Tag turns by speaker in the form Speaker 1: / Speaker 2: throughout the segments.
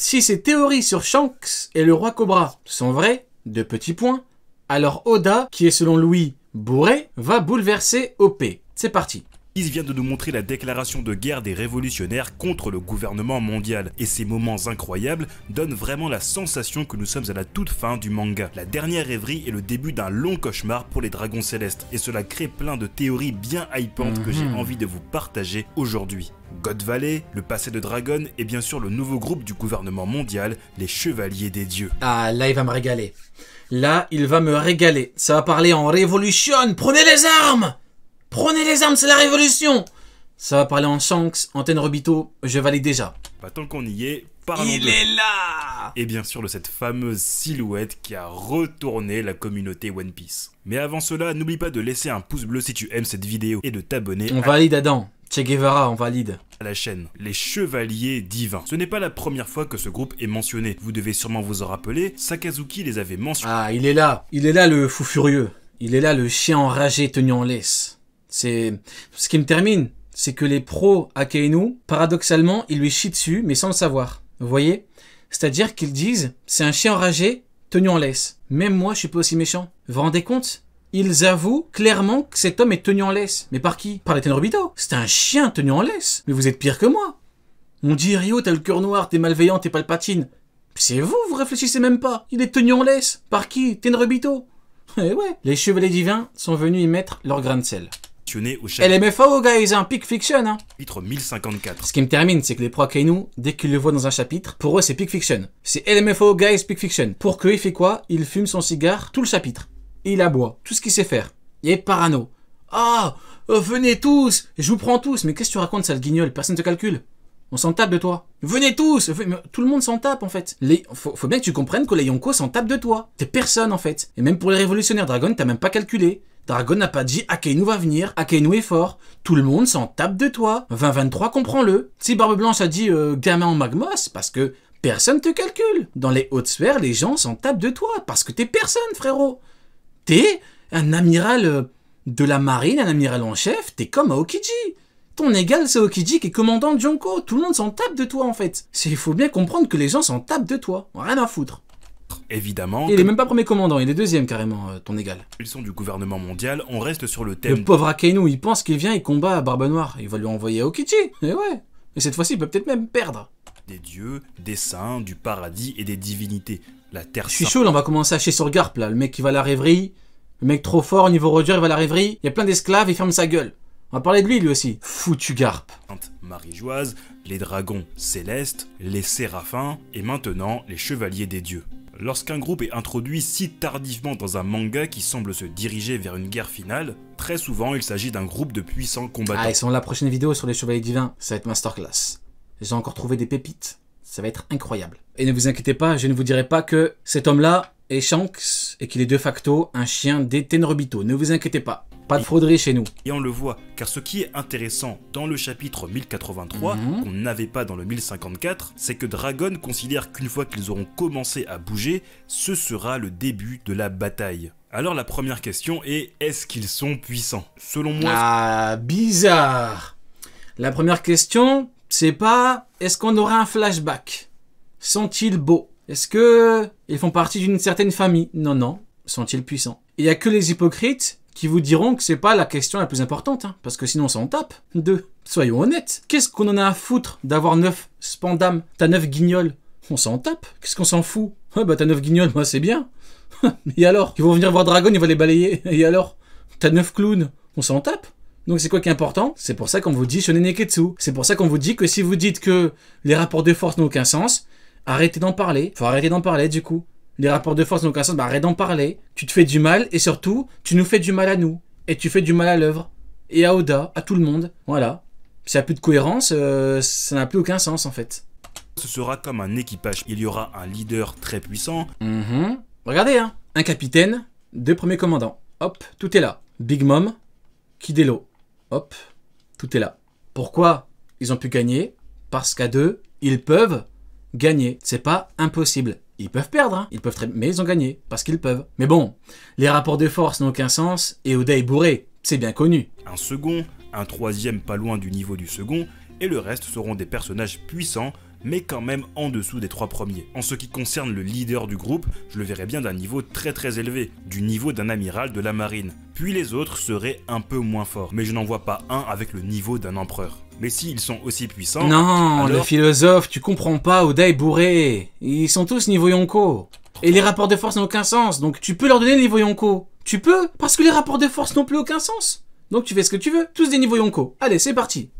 Speaker 1: Si ces théories sur Shanks et le roi Cobra sont vraies, de petits points, alors Oda, qui est selon Louis
Speaker 2: bourré, va bouleverser OP. C'est parti vient de nous montrer la déclaration de guerre des révolutionnaires contre le gouvernement mondial, et ces moments incroyables donnent vraiment la sensation que nous sommes à la toute fin du manga. La dernière rêverie est le début d'un long cauchemar pour les dragons célestes, et cela crée plein de théories bien hypantes que j'ai mhm. envie de vous partager aujourd'hui. God Valley, le passé de Dragon et bien sûr le nouveau groupe du gouvernement mondial, les Chevaliers des Dieux. Ah, là il va me régaler. Là, il va me
Speaker 1: régaler. Ça va parler en révolution. Prenez les armes Prenez les armes, c'est la révolution Ça va parler en Shanks, antenne Robito, je valide
Speaker 2: déjà. Pas bah, tant qu'on y est, parlons Il est là Et bien sûr de cette fameuse silhouette qui a retourné la communauté One Piece. Mais avant cela, n'oublie pas de laisser un pouce bleu si tu aimes cette vidéo et de t'abonner. On valide Adam Che Guevara, on valide. À la chaîne, les Chevaliers Divins. Ce n'est pas la première fois que ce groupe est mentionné. Vous devez sûrement vous en rappeler, Sakazuki les avait mentionnés. Ah, il est là, il est là le
Speaker 1: fou furieux. Il est là le chien enragé tenu en laisse. C'est ce qui me termine, c'est que les pros nous, paradoxalement, ils lui chient dessus, mais sans le savoir. Vous voyez C'est-à-dire qu'ils disent, c'est un chien enragé, tenu en laisse. Même moi, je suis pas aussi méchant. Vous vous rendez compte ils avouent clairement que cet homme est tenu en laisse. Mais par qui Par les Tenrobito C'est un chien tenu en laisse. Mais vous êtes pire que moi. On dit Rio, t'as le cœur noir, t'es malveillant, t'es palpatine. C'est vous, vous réfléchissez même pas. Il est tenu en laisse. Par qui Tenrobito Eh ouais, les chevaliers divins sont venus y mettre leur grain de sel. LMFO, oh, guys, un pick fiction, hein. 1054. Ce qui me termine, c'est que les proies Kainou, dès qu'ils le voient dans un chapitre, pour eux, c'est pick fiction. C'est LMFO, oh, guys, pick fiction. Pour que, il fait quoi Il fume son cigare tout le chapitre. Il aboie. Tout ce qu'il sait faire. Il est parano. Ah euh, Venez tous Je vous prends tous Mais qu'est-ce que tu racontes, sale guignol Personne te calcule. On s'en tape de toi. Venez tous Tout le monde s'en tape, en fait. Les... Faut, faut, bien que tu comprennes que les Yonko s'en tapent de toi. T'es personne, en fait. Et même pour les révolutionnaires Dragon, t'as même pas calculé. Dragon n'a pas dit Akainu va venir, Akainu est fort, tout le monde s'en tape de toi. 2023 comprends-le. Si Barbe Blanche a dit euh, gamin en magma, parce que personne te calcule. Dans les hautes sphères, les gens s'en tapent de toi parce que t'es personne, frérot. T'es un amiral euh, de la marine, un amiral en chef, t'es comme Aokiji. Ton égal, c'est Aokiji qui est commandant de Jonko. Tout le monde s'en tape de toi, en fait. Il faut bien comprendre que les gens s'en tapent de toi. Rien à foutre
Speaker 2: évidemment. il est même
Speaker 1: pas premier commandant, il est deuxième carrément, euh, ton égal. Ils sont du gouvernement mondial, on reste sur le thème. Le pauvre Akainu, il pense qu'il vient, et combat à Barbe Noire. Il va lui envoyer à Okichi. Et ouais. Et cette fois-ci, il peut peut-être même perdre.
Speaker 2: Des dieux, des saints, du paradis et des divinités. La terre. Je suis chaud, là,
Speaker 1: on va commencer à chier sur Garp, là. Le mec qui va à la rêverie. Le mec trop fort au niveau Roger, il va à la rêverie. Il y a plein d'esclaves, il ferme sa gueule. On va parler de lui, lui aussi.
Speaker 2: Foutu Garp. Marie-Joise, les dragons célestes, les séraphins et maintenant les chevaliers des dieux. Lorsqu'un groupe est introduit si tardivement dans un manga qui semble se diriger vers une guerre finale, très souvent il s'agit d'un groupe de puissants combattants. Ah, et la
Speaker 1: prochaine vidéo sur les Chevaliers Divins, ça va être masterclass. J'ai encore trouvé des pépites, ça va être incroyable. Et ne vous inquiétez pas, je ne vous dirai pas que cet homme-là est Shanks et qu'il est de facto un chien des Tenrobito. Ne vous inquiétez pas. Pas de frauderie chez nous.
Speaker 2: Et on le voit, car ce qui est intéressant dans le chapitre 1083, mhm. qu'on n'avait pas dans le 1054, c'est que Dragon considère qu'une fois qu'ils auront commencé à bouger, ce sera le début de la bataille. Alors la première question est, est-ce qu'ils sont puissants Selon moi... Ah, bizarre
Speaker 1: La première question, c'est pas, est-ce qu'on aura un flashback Sont-ils beaux Est-ce que ils font partie d'une certaine famille Non, non. Sont-ils puissants Il n'y a que les hypocrites qui vous diront que c'est pas la question la plus importante, hein, parce que sinon on s'en tape. deux. Soyons honnêtes, qu'est-ce qu'on en a à foutre d'avoir neuf spandam T'as neuf guignols On s'en tape Qu'est-ce qu'on s'en fout Ah bah t'as neuf guignols, moi c'est bien. Et alors Ils vont venir voir Dragon, ils vont les balayer. Et alors T'as neuf clowns On s'en tape donc c'est quoi qui est important C'est pour ça qu'on vous dit Shonen Neketsu. C'est pour ça qu'on vous dit que si vous dites que les rapports de force n'ont aucun sens, arrêtez d'en parler. Faut arrêter d'en parler du coup les rapports de force, n'ont aucun sens, bah arrête d'en parler. Tu te fais du mal et surtout, tu nous fais du mal à nous. Et tu fais du mal à l'œuvre. Et à Oda, à tout le monde. Voilà. Ça a plus de cohérence, euh, ça n'a plus aucun sens en fait.
Speaker 2: Ce sera comme un équipage. Il y aura un leader très puissant. Mm-hmm. Regardez, hein. Un capitaine, deux
Speaker 1: premiers commandants. Hop, tout est là. Big Mom, Kidelo. Hop, tout est là. Pourquoi ils ont pu gagner Parce qu'à deux, ils peuvent gagner. C'est pas impossible. Ils peuvent perdre, hein. ils peuvent mais ils ont gagné, parce qu'ils peuvent. Mais bon, les rapports
Speaker 2: de force n'ont aucun sens, et Oda est bourré, c'est bien connu. Un second, un troisième pas loin du niveau du second, et le reste seront des personnages puissants, mais quand même en dessous des trois premiers. En ce qui concerne le leader du groupe, je le verrais bien d'un niveau très très élevé, du niveau d'un amiral de la marine. Puis les autres seraient un peu moins forts, mais je n'en vois pas un avec le niveau d'un empereur. Mais s'ils sont aussi puissants. Non, le
Speaker 1: philosophe, tu comprends pas, Oda est bourré. Ils sont tous niveau Yonko. Et les rapports de force n'ont aucun sens, donc tu peux leur donner le niveau Yonko. Tu peux, parce que les rapports de force n'ont plus aucun sens. Donc tu fais ce que tu veux, tous des niveaux Yonko. Allez, c'est
Speaker 2: parti.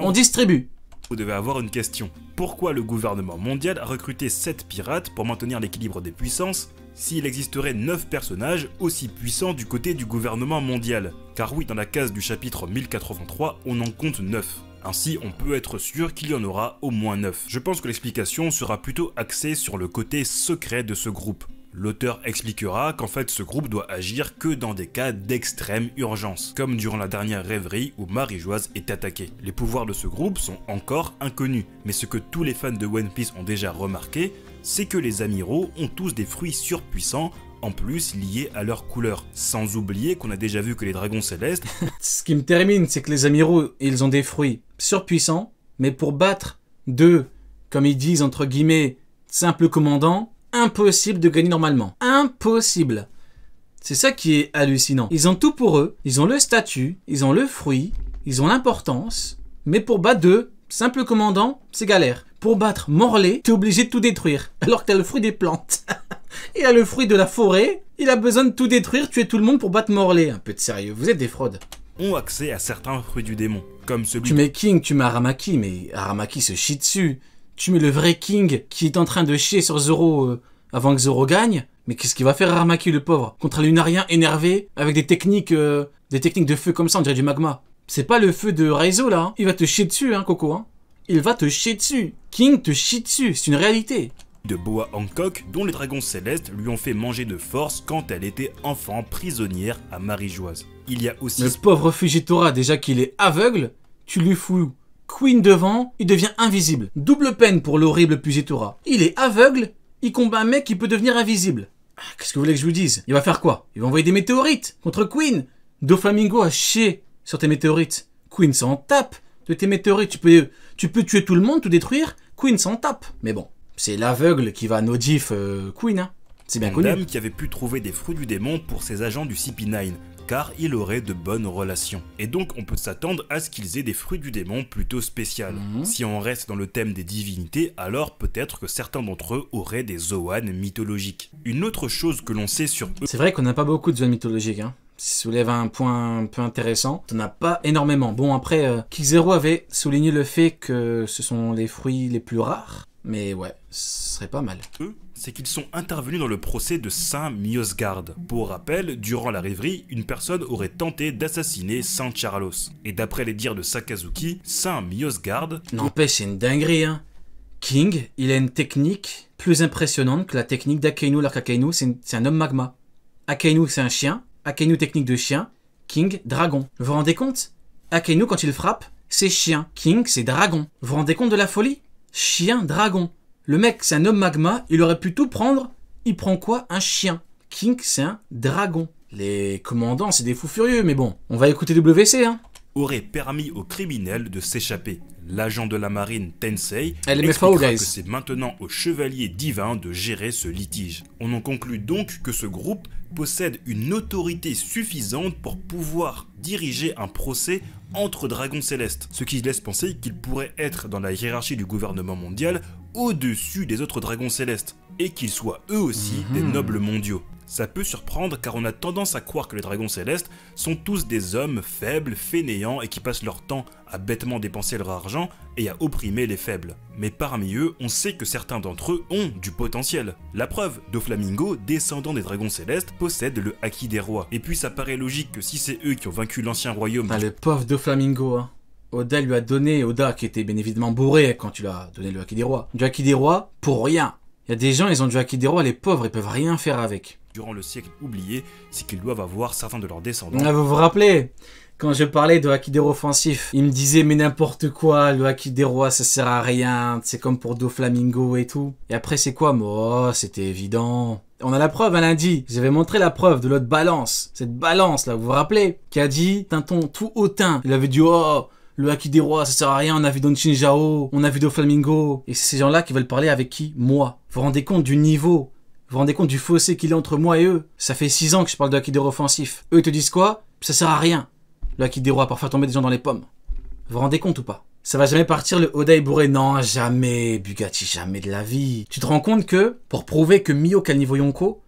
Speaker 2: On distribue. Vous devez avoir une question. Pourquoi le gouvernement mondial a recruté 7 pirates pour maintenir l'équilibre des puissances s'il existerait 9 personnages aussi puissants du côté du gouvernement mondial Car oui, dans la case du chapitre 1083, on en compte 9. Ainsi, on peut être sûr qu'il y en aura au moins 9. Je pense que l'explication sera plutôt axée sur le côté secret de ce groupe. L'auteur expliquera qu'en fait ce groupe doit agir que dans des cas d'extrême urgence, comme durant la dernière rêverie où Marie-Joise est attaquée. Les pouvoirs de ce groupe sont encore inconnus, mais ce que tous les fans de One Piece ont déjà remarqué, c'est que les amiraux ont tous des fruits surpuissants en plus lié à leur couleur. Sans oublier qu'on a déjà vu que les dragons célestes...
Speaker 1: Ce qui me termine, c'est que les amiraux, ils ont des fruits surpuissants, mais pour battre deux, comme ils disent entre guillemets, simples commandants, impossible de gagner normalement. Impossible C'est ça qui est hallucinant. Ils ont tout pour eux, ils ont le statut, ils ont le fruit, ils ont l'importance, mais pour battre deux, simples commandants, c'est galère. Pour battre tu es obligé de tout détruire, alors que t'as le fruit des plantes. Il a le fruit de la forêt. Il a besoin de tout détruire, tuer tout le monde pour battre Morley. Un peu de sérieux, vous êtes des fraudes. Ont accès à certains fruits du démon, comme celui... Tu mets King, tu mets Aramaki, mais Aramaki se chie dessus. Tu mets le vrai King qui est en train de chier sur Zoro euh, avant que Zoro gagne. Mais qu'est-ce qu'il va faire Aramaki le pauvre Contre un lunarien énervé avec des techniques, euh, des techniques de feu comme ça, on dirait du magma. C'est pas le feu de Raizo là,
Speaker 2: hein. il va te chier dessus hein Coco. Hein. Il va te chier dessus. King te chie dessus, c'est une réalité de Boa Hancock dont les dragons célestes lui ont fait manger de force quand elle était enfant prisonnière à Marie-Joise. Il y a aussi... Le
Speaker 1: pauvre Fujitora déjà qu'il est aveugle, tu lui fous Queen devant, il devient invisible. Double peine pour l'horrible Fujitora. Il est aveugle, il combat un mec qui peut devenir invisible. Ah, qu'est-ce que vous voulez que je vous dise Il va faire quoi Il va envoyer des météorites contre Queen Doflamingo a chier sur tes météorites. Queen s'en tape de tes météorites. Tu peux, tu peux tuer tout le monde, tout détruire. Queen s'en tape. Mais bon, c'est l'aveugle qui va nodif euh, Queen. Hein.
Speaker 2: C'est bien connu. qui avait pu trouver des fruits du démon pour ses agents du CP9, car il aurait de bonnes relations. Et donc on peut s'attendre à ce qu'ils aient des fruits du démon plutôt spéciales. Mhm. Si on reste dans le thème des divinités, alors peut-être que certains d'entre eux auraient des Zoan mythologiques. Une autre chose que l'on sait sur C'est vrai qu'on n'a pas beaucoup de Zoan
Speaker 1: mythologiques, hein soulève un point un peu intéressant. On n'a pas énormément. Bon, après, euh, avait souligné le fait que ce sont les fruits les plus rares.
Speaker 2: Mais ouais, ce serait pas mal. Eux, c'est qu'ils sont intervenus dans le procès de Saint Miosgard. Pour rappel, durant la rêverie, une personne aurait tenté d'assassiner Saint Charlos. Et d'après les dires de Sakazuki, Saint Miosgard. N'empêche, c'est une dinguerie,
Speaker 1: hein. King, il a une technique plus impressionnante que la technique d'Akainu l'Arcakainu, c'est un homme magma. Akainu, c'est un chien. Akainu, technique de chien. King, dragon. Vous vous rendez compte Akainu, quand il frappe, c'est chien. King, c'est dragon. Vous vous rendez compte de la folie chien dragon. Le mec, c'est un homme magma, il aurait pu tout prendre. Il prend quoi Un chien. King, c'est un dragon. Les commandants, c'est des fous furieux, mais bon, on va écouter WC, hein.
Speaker 2: Aurait permis aux criminels de s'échapper. L'agent de la marine Tensei Elle expliquera que c'est maintenant au chevalier divins de gérer ce litige. On en conclut donc que ce groupe possède une autorité suffisante pour pouvoir diriger un procès entre dragons célestes, ce qui laisse penser qu'il pourrait être dans la hiérarchie du gouvernement mondial au-dessus des autres dragons célestes, et qu'ils soient eux aussi des mhm. nobles mondiaux. Ça peut surprendre car on a tendance à croire que les dragons célestes sont tous des hommes faibles, fainéants et qui passent leur temps à bêtement dépenser leur argent et à opprimer les faibles. Mais parmi eux, on sait que certains d'entre eux ont du potentiel. La preuve, Doflamingo, descendant des dragons célestes, possède le Haki des rois. Et puis ça paraît logique que si c'est eux qui ont vaincu l'ancien royaume... Ah le pauvre Doflamingo hein Oda
Speaker 1: lui a donné, Oda qui était bien évidemment bourré quand tu l'as donné le Haki des rois, du Haki des rois pour rien.
Speaker 2: Il y a des gens, ils ont du Haki des rois, les pauvres, ils peuvent rien faire avec durant le siècle oublié, c'est qu'ils doivent avoir certains de leurs descendants. Ah, vous vous
Speaker 1: rappelez quand je parlais de Hakidero offensif, il me disait mais n'importe quoi, le rois ah, ça sert à rien, c'est comme pour Do Flamingo et tout. Et après c'est quoi moi oh, c'était évident. On a la preuve un lundi, j'avais montré la preuve de l'autre balance, cette balance là, vous vous rappelez, qui a dit d'un tout hautain, il avait dit oh le haki des ah, ça sert à rien, on a vu Don Shinjao, on a vu Do Flamingo. Et c'est ces gens-là qui veulent parler avec qui Moi. Vous vous rendez compte du niveau vous vous rendez compte du fossé qu'il y a entre moi et eux Ça fait 6 ans que je parle de offensif. Eux, ils te disent quoi Ça sert à rien. Le Akidero à part faire tomber des gens dans les pommes. Vous vous rendez compte ou pas Ça va jamais partir le Oda est bourré. Non, jamais, Bugatti, jamais de la vie. Tu te rends compte que, pour prouver que Miyok a le niveau Yonko,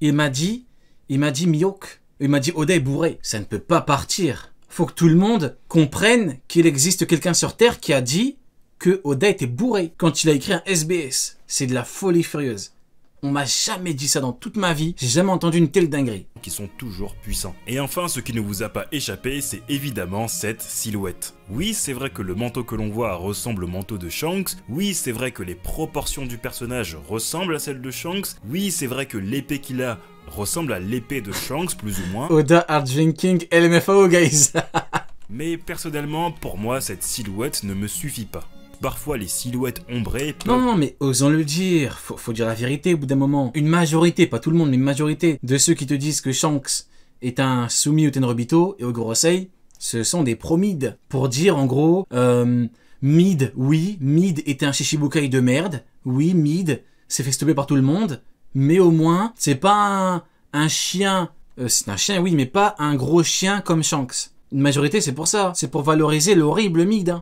Speaker 1: il m'a dit, il m'a dit Miyok. Il m'a dit Oda bourré. Ça ne peut pas partir. Faut que tout le monde comprenne qu'il existe quelqu'un sur Terre qui a dit que Oda était bourré quand il a écrit un SBS. C'est de la folie furieuse. On m'a jamais dit ça dans toute ma vie, j'ai jamais entendu une telle dinguerie. Qui sont toujours
Speaker 2: puissants. Et enfin, ce qui ne vous a pas échappé, c'est évidemment cette silhouette. Oui, c'est vrai que le manteau que l'on voit ressemble au manteau de Shanks, oui, c'est vrai que les proportions du personnage ressemblent à celles de Shanks, oui, c'est vrai que l'épée qu'il a ressemble à l'épée de Shanks, plus ou moins.
Speaker 1: Oda art drinking
Speaker 2: LMFAO, guys Mais personnellement, pour moi, cette silhouette ne me suffit pas parfois les silhouettes ombrées. Non, Non, mais osons le dire,
Speaker 1: faut, dire la vérité au bout d'un moment. Une majorité, pas tout le monde, mais une majorité de ceux qui te disent que Shanks est un soumis au Tenrobito et au Gorosei, ce sont des promides. Pour dire en gros, euh, Mid, oui, Mid est un Shishibukai de merde, oui, Mid s'est fait stopper par tout le monde, mais au moins, c'est pas un, chien, euh, c'est un chien, oui, mais pas un gros chien comme Shanks. Une majorité, c'est pour ça, c'est pour valoriser l'horrible Mid. Hein.